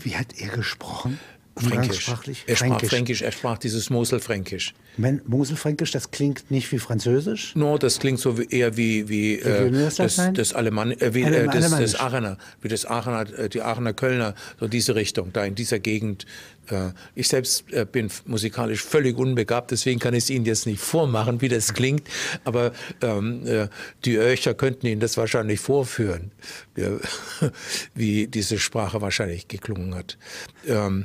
Wie hat er gesprochen? Fränkisch. Er sprach Fränkisch. Fränkisch. er sprach dieses Moselfränkisch. Mein, Moselfränkisch, das klingt nicht wie Französisch? No, das klingt so wie, eher wie, wie, äh, das, das, Alemann, äh, wie, Alemann, äh, das, das Aachener, wie das Aachener, äh, die Aachener Kölner, so diese Richtung, da in dieser Gegend. Äh, Ich selbst äh, bin musikalisch völlig unbegabt, deswegen kann ich es Ihnen jetzt nicht vormachen, wie das klingt, aber ähm, äh, die Öchter könnten Ihnen das wahrscheinlich vorführen, wie diese Sprache wahrscheinlich geklungen hat. Ähm,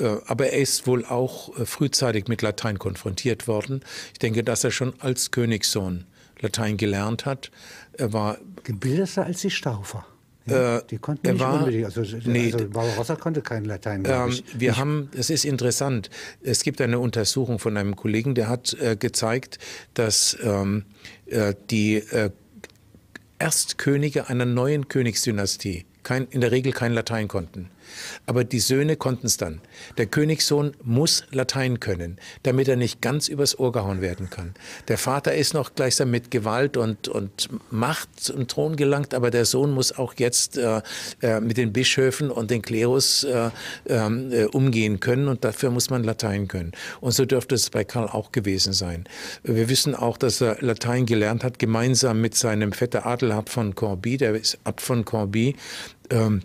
äh, aber er ist wohl auch äh, frühzeitig mit Latein konfrontiert worden. Ich denke, dass er schon als Königssohn Latein gelernt hat. Er war gebildeter als die Staufer. Ja, äh, die konnten er nicht war, unbedingt, also, also nee, also Barbarossa konnte kein Latein. Ähm, ich. Wir ich, haben, es ist interessant, es gibt eine Untersuchung von einem Kollegen, der hat äh, gezeigt, dass ähm, äh, die äh, Erstkönige einer neuen Königsdynastie kein, in der Regel kein Latein konnten. Aber die Söhne konnten es dann. Der Königssohn muss Latein können, damit er nicht ganz übers Ohr gehauen werden kann. Der Vater ist noch gleichsam mit Gewalt und, und Macht zum Thron gelangt, aber der Sohn muss auch jetzt äh, äh mit den Bischöfen und den Klerus äh, ähm, äh, umgehen können und dafür muss man Latein können. Und so dürfte es bei Karl auch gewesen sein. Wir wissen auch, dass er Latein gelernt hat, gemeinsam mit seinem Vetter Adelhard von Corbie, der ist Abt von Corbie. Ähm,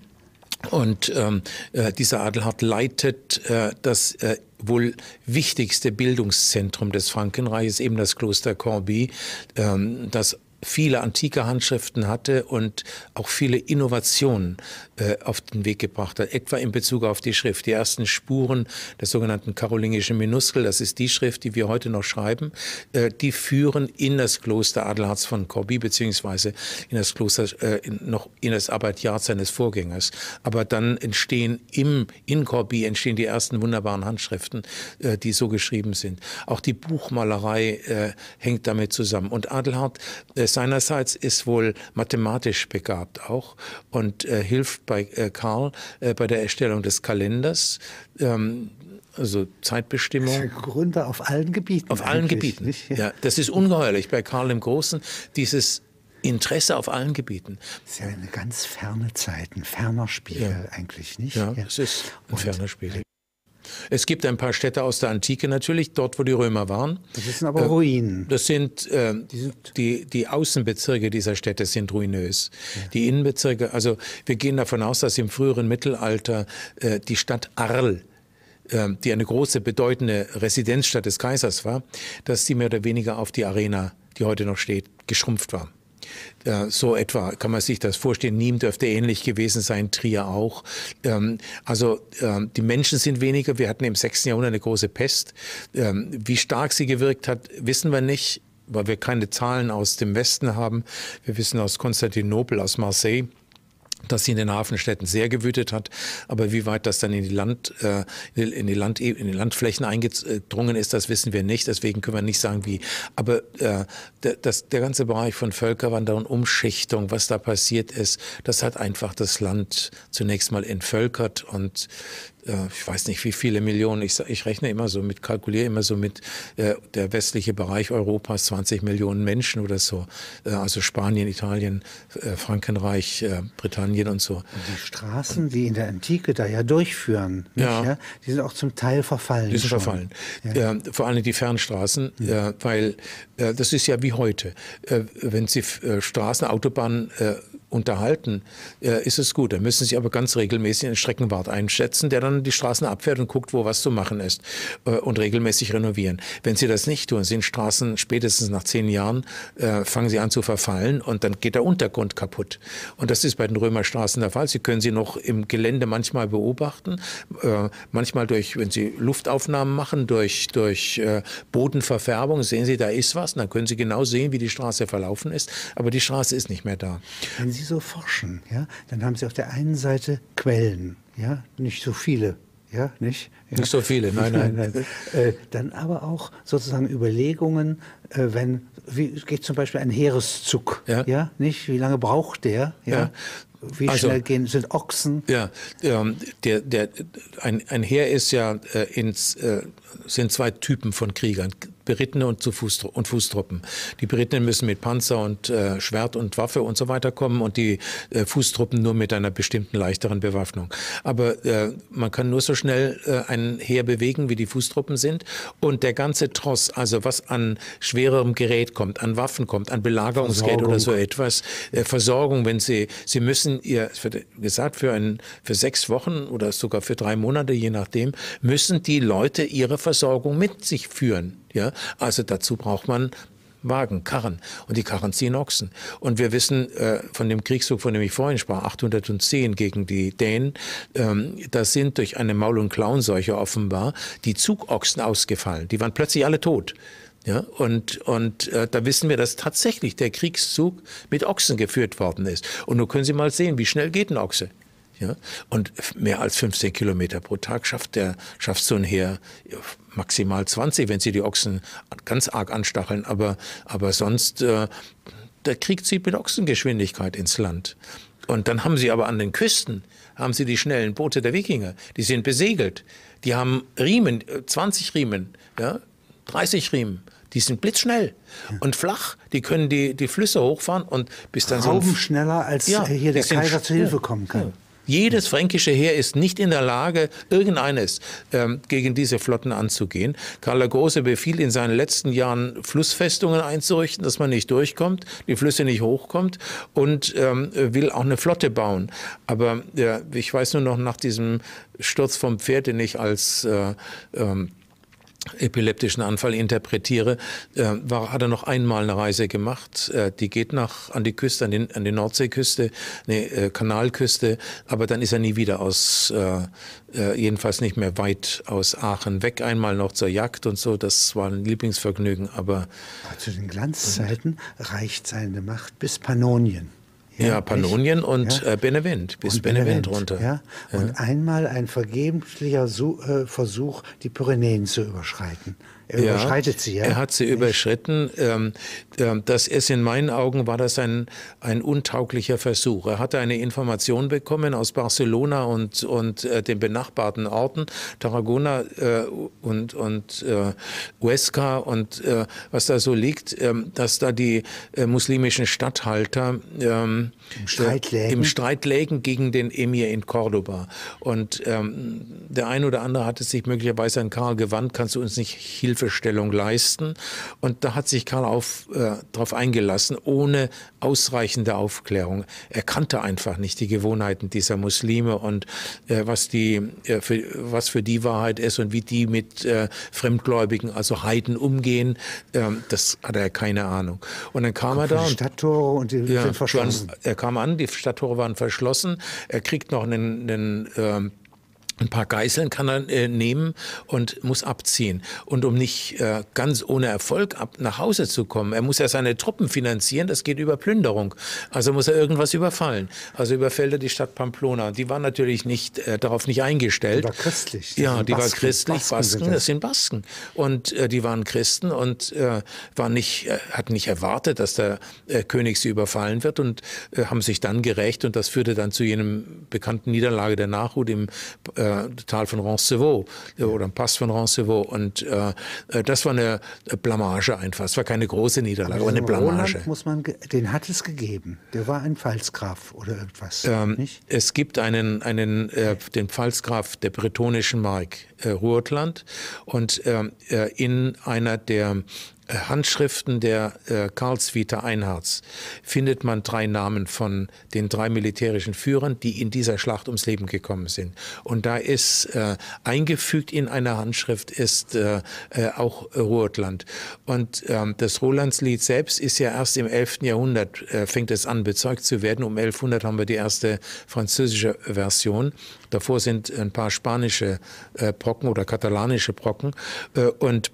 und ähm, äh, dieser Adelhard leitet äh, das äh, wohl wichtigste Bildungszentrum des Frankenreiches, eben das Kloster Corby, ähm, das viele antike Handschriften hatte und auch viele Innovationen äh, auf den Weg gebracht hat, etwa in Bezug auf die Schrift. Die ersten Spuren der sogenannten karolingischen Minuskel, das ist die Schrift, die wir heute noch schreiben, äh, die führen in das Kloster Adelhards von Corby, beziehungsweise in das Kloster, äh, in, noch in das Abbatiat seines Vorgängers. Aber dann entstehen im, in Corby entstehen die ersten wunderbaren Handschriften, äh, die so geschrieben sind. Auch die Buchmalerei äh, hängt damit zusammen. Und Adelhard ist äh, seinerseits ist wohl mathematisch begabt auch und äh, hilft bei äh, Karl äh, bei der Erstellung des Kalenders. Ähm, also Zeitbestimmung. Das ist ja Gründer auf allen Gebieten. Auf allen Gebieten. Nicht? Ja, das ist ungeheuerlich bei Karl dem Großen, dieses Interesse auf allen Gebieten. Das ist ja eine ganz ferne Zeit, ein ferner Spiegel ja. eigentlich, nicht? Ja, ja. es ist ein ferner Spiegel. Es gibt ein paar Städte aus der Antike natürlich, dort, wo die Römer waren. Das sind aber Ruinen. Äh, das sind, äh, die, die, Außenbezirke dieser Städte sind ruinös. Ja. Die Innenbezirke, also wir gehen davon aus, dass im früheren Mittelalter äh, die Stadt Arl äh, die eine große, bedeutende Residenzstadt des Kaisers war, dass sie mehr oder weniger auf die Arena, die heute noch steht, geschrumpft war. Äh, so etwa kann man sich das vorstellen. Niem dürfte ähnlich gewesen sein, Trier auch. Ähm, also ähm, die Menschen sind weniger. Wir hatten im 6. Jahrhundert eine große Pest. Ähm, wie stark sie gewirkt hat, wissen wir nicht, weil wir keine Zahlen aus dem Westen haben. Wir wissen aus Konstantinopel, aus Marseille das sie in den Hafenstädten sehr gewütet hat, aber wie weit das dann in die, Land, äh, in die, Land, in die Landflächen eingedrungen ist, das wissen wir nicht, deswegen können wir nicht sagen, wie. Aber äh, das, der ganze Bereich von Völkerwanderung und Umschichtung, was da passiert ist, das hat einfach das Land zunächst mal entvölkert und äh, ich weiß nicht, wie viele Millionen, ich, ich rechne immer so mit, kalkuliere immer so mit äh, der westliche Bereich Europas, 20 Millionen Menschen oder so. Äh, also Spanien, Italien, Frankenreich, Britannien und so. Und die Straßen, die in der Antike da ja durchführen, nicht, ja. ja. die sind auch zum Teil verfallen. Die sind schon. verfallen. Ja. vor allem die Fernstraßen, ja. weil das ist ja wie heute. wenn Sie Straßen, Autobahnen unterhalten, ist es gut. Da müssen Sie aber ganz regelmäßig einen Streckenwart einschätzen, der dann die Straßen abfährt und guckt, wo was zu machen ist äh, und regelmäßig renovieren. Wenn Sie das nicht tun, sind Straßen spätestens nach zehn Jahren, äh, fangen sie an zu verfallen und dann geht der Untergrund kaputt. Und das ist bei den Römerstraßen der Fall. Sie können sie noch im Gelände manchmal beobachten, äh, manchmal durch, wenn Sie Luftaufnahmen machen, durch, durch Bodenverfärbung, sehen Sie, da ist was. Und dann können Sie genau sehen, wie die Straße verlaufen ist. Aber die Straße ist nicht mehr da. Wenn Sie so forschen, ja, dann haben Sie auf der einen Seite Quellen, ja, nicht so viele, ja, nicht? Ja. Nicht so viele, nein, nein. nein, Äh, dann aber auch sozusagen Überlegungen, äh, wenn, wie geht zum Beispiel ein Heereszug, ja. ja, nicht? Wie lange braucht der, ja? ja. Wie also, schnell gehen, sind Ochsen? Ja, ähm, der, der, ein, ein Heer ist ja, äh, ins, äh, sind zwei Typen von Kriegern. Berittene und, zu Fußtru und Fußtruppen. Die Berittenen müssen mit Panzer und äh, Schwert und Waffe und so weiter kommen und die äh, Fußtruppen nur mit einer bestimmten leichteren Bewaffnung. Aber äh, man kann nur so schnell äh, ein Heer bewegen, wie die Fußtruppen sind. Und der ganze Tross, also was an schwererem Gerät kommt, an Waffen kommt, an Belagerungsgeld oder so etwas, äh, Versorgung, wenn sie, sie müssen ihr, gesagt, für, ein, für sechs Wochen oder sogar für drei Monate, je nachdem, müssen die Leute ihre Versorgung mit sich führen. Ja? Also dazu braucht man Wagen, Karren. Und die Karren ziehen Ochsen. Und wir wissen äh, von dem Kriegszug, von dem ich vorhin sprach, 810 gegen die Dänen, ähm, da sind durch eine Maul- und Klauenseuche offenbar die Zugochsen ausgefallen. Die waren plötzlich alle tot. Ja, und und äh, da wissen wir, dass tatsächlich der Kriegszug mit Ochsen geführt worden ist. Und nun können Sie mal sehen, wie schnell geht ein Ochse. Ja? Und mehr als 15 Kilometer pro Tag schafft der, schafft so ein Heer maximal 20, wenn sie die Ochsen ganz arg anstacheln. Aber, aber sonst, äh, der Krieg zieht mit Ochsengeschwindigkeit ins Land. Und dann haben sie aber an den Küsten, haben sie die schnellen Boote der Wikinger. Die sind besegelt. Die haben Riemen, 20 äh, Riemen, ja, 30 Riemen. Die sind blitzschnell ja. Hm. und flach. Die können die, die Flüsse hochfahren und bis dann Rauben so. schneller als ja, hier der Kaiser zu Hilfe kommen kann. Jedes fränkische Heer ist nicht in der Lage, irgendeines ähm, gegen diese Flotten anzugehen. Karl der Große befiehlt in seinen letzten Jahren, Flussfestungen einzurichten, dass man nicht durchkommt, die Flüsse nicht hochkommt und ähm, will auch eine Flotte bauen. Aber äh, ich weiß nur noch nach diesem Sturz vom Pferd, den ich als äh, ähm, epileptischen Anfall interpretiere, äh, war, hat er noch einmal eine Reise gemacht. Äh, die geht nach, an die Küste, an, den, an die Nordseeküste, nee, äh, Kanalküste, aber dann ist er nie wieder aus, äh, äh, jedenfalls nicht mehr weit aus Aachen weg. Einmal noch zur Jagd und so, das war ein Lieblingsvergnügen, aber. Zu den Glanzzeiten reicht seine Macht bis Pannonien. Ja, ja Pannonien nicht? und ja. Äh, Benevent, bis und Benevent, Benevent, runter. Ja? Und einmal ein vergeblicher äh, äh, Versuch, die Pyrenäen zu überschreiten. Er ja, überschreitet sie, ja. Er hat sie überschritten. Ähm, ähm, das ist in meinen Augen war das ein, ein untauglicher Versuch. Er hatte eine Information bekommen aus Barcelona und, und äh, den benachbarten Orten, Tarragona äh, und, und äh, Huesca und was da so liegt, ähm, dass da die muslimischen Statthalter Im, Streit im Streit lägen gegen den Emir in Cordoba. Und der ein oder andere hatte sich möglicherweise an Karl gewandt, kannst du uns nicht hilf Hilfestellung leisten. Und da hat sich Karl auf, äh, darauf eingelassen, ohne ausreichende Aufklärung. Er kannte einfach nicht die Gewohnheiten dieser Muslime und äh, was, die, äh, für, was für die Wahrheit ist und wie die mit äh, Fremdgläubigen, also Heiden, umgehen. Ähm, das hatte er keine Ahnung. Und dann kam er da. Die Stadttore und die ja, sind verschlossen. Er kam an, die Stadttore waren verschlossen. Er kriegt noch einen, einen ähm, ein paar Geißeln kann er äh, nehmen und muss abziehen. Und um nicht äh, ganz ohne Erfolg ab nach Hause zu kommen, er muss ja seine Truppen finanzieren, das geht über Plünderung. Also muss er irgendwas überfallen. Also überfällt er die Stadt Pamplona. Die war natürlich nicht, äh, darauf nicht eingestellt. Die war christlich. Ja, die Basken, war christlich. Basken, Basken das. das. sind Basken. Und äh, die waren Christen und äh, waren nicht, äh, hatten nicht erwartet, dass der äh, König sie überfallen wird und äh, haben sich dann gerecht. Und das führte dann zu jenem bekannten Niederlage der Nachhut im äh, äh, Tal von Roncevaux äh, oder ein Pass von Roncevaux. Und äh, äh, das war eine äh, Blamage einfach. Es war keine große Niederlage, aber, aber eine Blamage. muss man, den hat es gegeben. Der war ein Pfalzgraf oder irgendwas. Ähm, nicht? Es gibt einen, einen äh, den Pfalzgraf der bretonischen Mark, Ruhrtland. Und ähm, in einer der äh, Handschriften der äh, Karlsvita Einhards findet man drei Namen von den drei militärischen Führern, die in dieser Schlacht ums Leben gekommen sind. Und da ist äh, eingefügt in einer Handschrift ist äh, äh auch Ruhrland. Und ähm, das Rolandslied selbst ist ja erst im 11. Jahrhundert äh, fängt es an bezeugt zu werden. Um 1100 haben wir die erste französische Version. Davor sind ein paar spanische Brocken oder katalanische Brocken und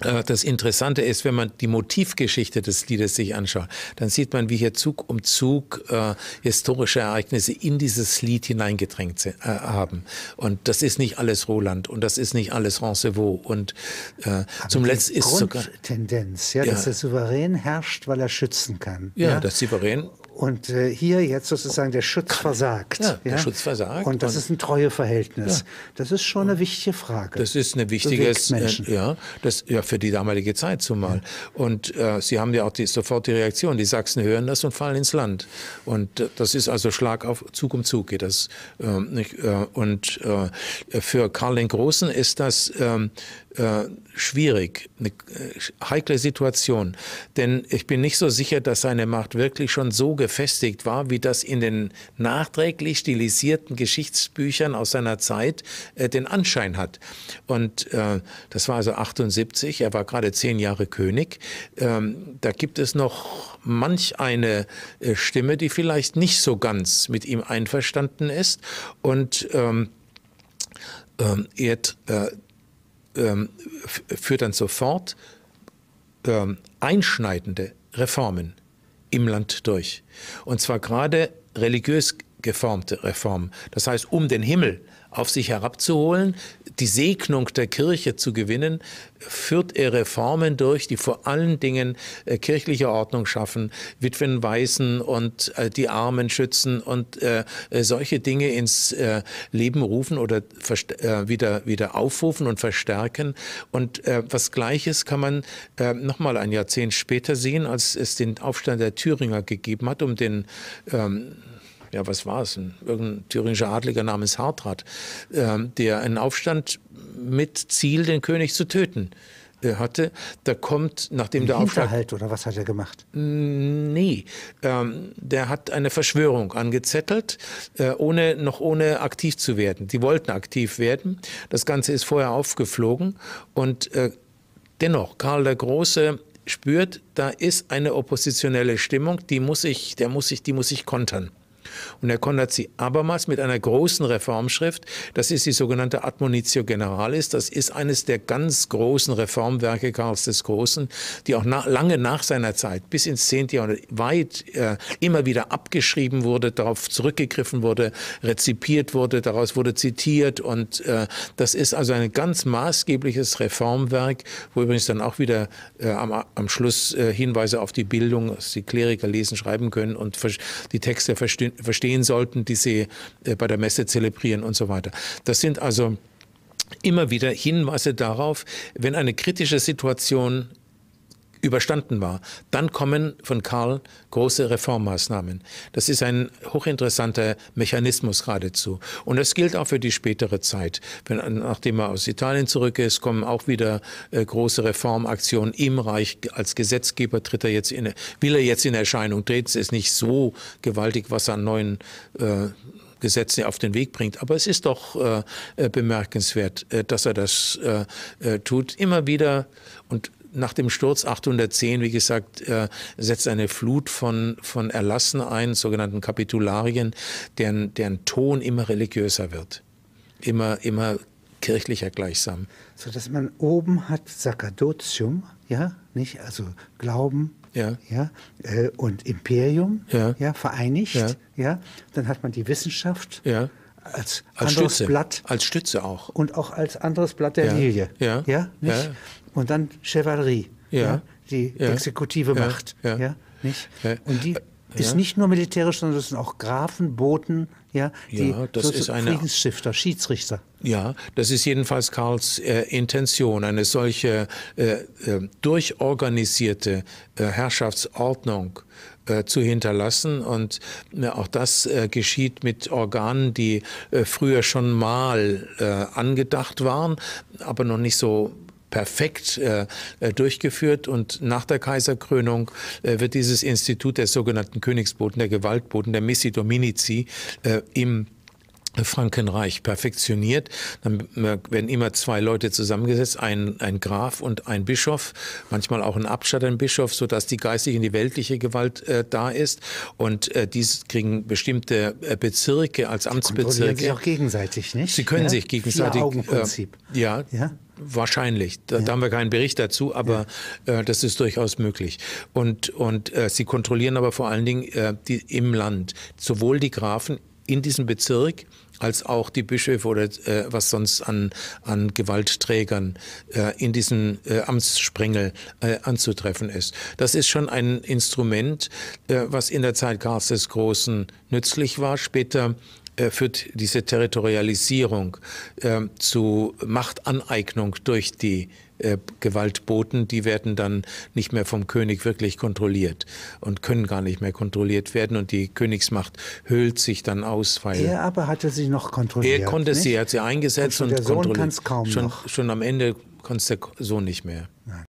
äh, das Interessante ist, wenn man die Motivgeschichte des Liedes sich anschaut, dann sieht man, wie hier Zug um Zug äh, historische Ereignisse in dieses Lied hineingedrängt äh, haben. Und das ist nicht alles Roland und das ist nicht alles Roncevaux. Und äh, zum Letzten ist sogar... Tendenz, ja, ja, dass der Souverän herrscht, weil er schützen kann. Ja, ja? das Souverän und äh, hier jetzt sozusagen der Schutz versagt. Ja, der Schutz versagt. Und das und ist ein Treueverhältnis. Ja. Das ist schon eine wichtige Frage. Das ist eine wichtige, äh, ja, das, ja, für die damalige Zeit zumal. Und äh, sie haben ja auch die, sofort die Reaktion. Die Sachsen hören das und fallen ins Land. Und äh, das ist also Schlag auf Zug um Zug geht das. Ähm, nicht, äh, und äh, für Karl den Großen ist das ähm, äh, schwierig, eine äh, heikle Situation. Denn ich bin nicht so sicher, dass seine Macht wirklich schon so befestigt war, wie das in den nachträglich stilisierten Geschichtsbüchern aus seiner Zeit äh, den Anschein hat. Und äh, das war also 78, er war gerade zehn Jahre König. Ähm, da gibt es noch manch eine äh, Stimme, die vielleicht nicht so ganz mit ihm einverstanden ist und ähm, ähm, er äh, ähm, führt dann sofort ähm, einschneidende Reformen im Land durch. Und zwar gerade religiös geformte Reformen. Das heißt, um den Himmel auf sich herabzuholen, die Segnung der Kirche zu gewinnen, führt er Reformen durch, die vor allen Dingen äh, kirchliche Ordnung schaffen, Witwen, Waisen und äh, die Armen schützen und äh, äh solche Dinge ins äh, Leben rufen oder äh, wieder, wieder aufrufen und verstärken. Und was Gleiches kann man nochmal ein Jahrzehnt später sehen, als es den Aufstand der Thüringer gegeben hat, um den ähm, ja, was war es? irgendein thüringischer Adliger namens Hartrat, äh, der einen Aufstand mit Ziel, den König zu töten äh, hatte, da kommt, nachdem Im der Aufstand... Hinterhalt oder was hat er gemacht? Nee, ähm, der hat eine Verschwörung angezettelt, äh, ohne, noch ohne aktiv zu werden. Die wollten aktiv werden. Das Ganze ist vorher aufgeflogen und äh, dennoch, Karl der Große spürt, da ist eine oppositionelle Stimmung, die muss ich, der muss ich, die muss ich kontern. Und er Konrad sie abermals mit einer großen Reformschrift, das ist die sogenannte Admonitio Generalis, das ist eines der ganz großen Reformwerke Karls des Großen, die auch na, lange nach seiner Zeit, bis ins 10. Jahrhundert, weit äh, immer wieder abgeschrieben wurde, darauf zurückgegriffen wurde, rezipiert wurde, daraus wurde zitiert und äh, das ist also ein ganz maßgebliches Reformwerk, wo übrigens dann auch wieder äh, am, am, Schluss äh, Hinweise auf die Bildung, dass die Kleriker lesen, schreiben können und die Texte verstehen verstehen sollten, die sie äh, bei der Messe zelebrieren und so weiter. Das sind also immer wieder Hinweise darauf, wenn eine kritische Situation überstanden war. Dann kommen von Karl große Reformmaßnahmen. Das ist ein hochinteressanter Mechanismus geradezu. Und das gilt auch für die spätere Zeit. Wenn, nachdem er aus Italien zurück ist, kommen auch wieder äh, große Reformaktionen im Reich. Als Gesetzgeber tritt er jetzt in, will er jetzt in Erscheinung treten. Es ist nicht so gewaltig, was er an neuen äh, Gesetzen auf den Weg bringt. Aber es ist doch äh, äh bemerkenswert, äh, dass er das äh, äh, tut. Immer wieder und nach dem Sturz 810, wie gesagt, äh, setzt eine Flut von, von Erlassen ein, sogenannten Kapitularien, deren, deren Ton immer religiöser wird, immer, immer kirchlicher gleichsam. So dass man oben hat Sacerdotium, ja, nicht? Also Glauben, ja. Ja, äh, und Imperium ja. ja vereinigt. Ja. ja. Dann hat man die Wissenschaft ja. als, als anderes Stütze. Blatt. Als Stütze auch. Und auch als anderes Blatt der Lilie. Ja. Ja, nicht? und dann Chevalerie, ja. ja die ja. exekutive ja. Macht. Ja. Nicht? Und die ist nicht nur militärisch, sondern das sind auch Grafen, Boten, ja, die ja, das ist eine, Friedensstifter, Schiedsrichter. Ja, das ist jedenfalls Karls äh, Intention, eine solche äh, äh, durchorganisierte äh, Herrschaftsordnung äh, zu hinterlassen. Und äh, auch das geschieht mit Organen, die früher schon mal angedacht waren, aber noch nicht so perfekt äh, äh, durchgeführt und nach der Kaiserkrönung äh, wird dieses Institut der sogenannten Königsboten, der Gewaltboten, der Missi Dominici äh, im Frankenreich perfektioniert. Dann äh, werden immer zwei Leute zusammengesetzt, ein, ein Graf und ein Bischof, manchmal auch ein ein Abstattenbischof, sodass die geistige und die weltliche Gewalt äh, da ist. Und äh, diese kriegen bestimmte äh, Bezirke als Amtsbezirke. Sie sich auch gegenseitig, nicht? Sie können ja? sich gegenseitig. Äh, Augenprinzip. Äh, ja. ja? Wahrscheinlich. Da, ja. da, haben wir keinen Bericht dazu, aber ja. äh, das ist durchaus möglich. Und, und äh, sie kontrollieren aber vor allen Dingen äh, die, im Land, sowohl die Grafen in diesem Bezirk als auch die Bischöfe oder äh, was sonst an, an Gewaltträgern äh, in diesem äh, Amtssprengel äh, anzutreffen ist. Das ist schon ein Instrument, äh, was in der Zeit Karls des Großen nützlich war. Später äh, führt diese Territorialisierung äh, zu Machtaneignung durch die äh, Gewaltboten, die werden dann nicht mehr vom König wirklich kontrolliert und können gar nicht mehr kontrolliert werden und die Königsmacht höhlt sich dann aus, weil er aber hatte sie noch kontrolliert. Er konnte nicht? sie, er hat sie eingesetzt und, also und der Sohn kontrolliert. Kaum schon, noch. schon am Ende konnte der Sohn nicht mehr. Nein.